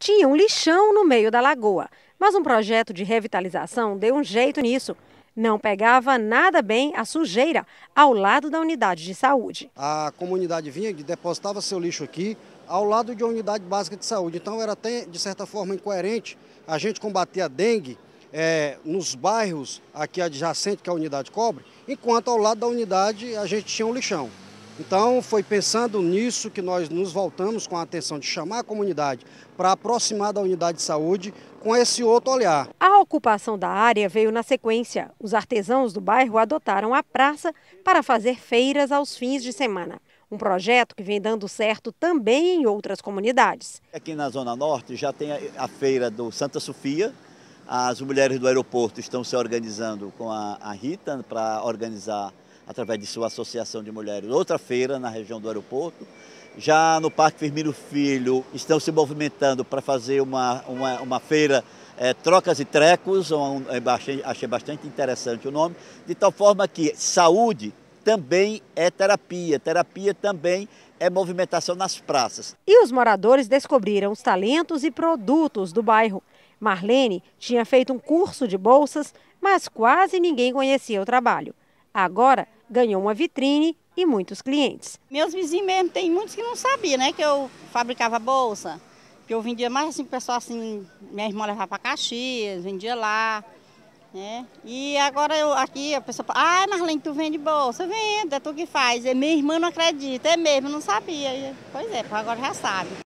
tinha um lixão no meio da lagoa, mas um projeto de revitalização deu um jeito nisso. Não pegava nada bem a sujeira ao lado da unidade de saúde. A comunidade vinha e depositava seu lixo aqui, ao lado de uma unidade básica de saúde. Então era até, de certa forma, incoerente a gente combater a dengue é, nos bairros aqui adjacentes que a unidade cobre, enquanto ao lado da unidade a gente tinha um lixão. Então, foi pensando nisso que nós nos voltamos com a atenção de chamar a comunidade para aproximar da unidade de saúde com esse outro olhar. A ocupação da área veio na sequência. Os artesãos do bairro adotaram a praça para fazer feiras aos fins de semana. Um projeto que vem dando certo também em outras comunidades. Aqui na Zona Norte já tem a feira do Santa Sofia. As mulheres do aeroporto estão se organizando com a Rita para organizar através de sua associação de mulheres, outra feira na região do aeroporto. Já no Parque Firmino Filho estão se movimentando para fazer uma, uma, uma feira é, Trocas e Trecos, um, é, achei, achei bastante interessante o nome, de tal forma que saúde também é terapia, terapia também é movimentação nas praças. E os moradores descobriram os talentos e produtos do bairro. Marlene tinha feito um curso de bolsas, mas quase ninguém conhecia o trabalho. Agora, ganhou uma vitrine e muitos clientes. Meus vizinhos mesmo, tem muitos que não sabiam, né, que eu fabricava bolsa, que eu vendia mais assim, pessoal assim, minha irmã levava para Caxias, vendia lá, né, e agora eu aqui, a pessoa fala, ah, Marlene, tu vende bolsa? Vendo, é tu que faz, e minha irmã não acredita, é mesmo, não sabia, pois é, agora já sabe.